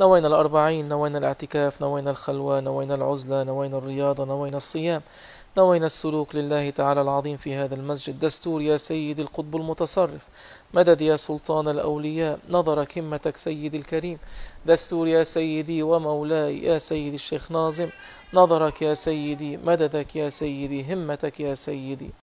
نوينا الأربعين نوينا الاعتكاف نوينا الخلوة نوينا العزلة نوينا الرياضة نوينا الصيام نوينا السلوك لله تعالى العظيم في هذا المسجد دستور يا سيد القطب المتصرف مدد يا سلطان الأولياء نظر كمتك سيد الكريم دستور يا سيدي ومولاي يا سيد الشيخ ناظم نظرك يا سيدي مددك يا سيدي همتك يا سيدي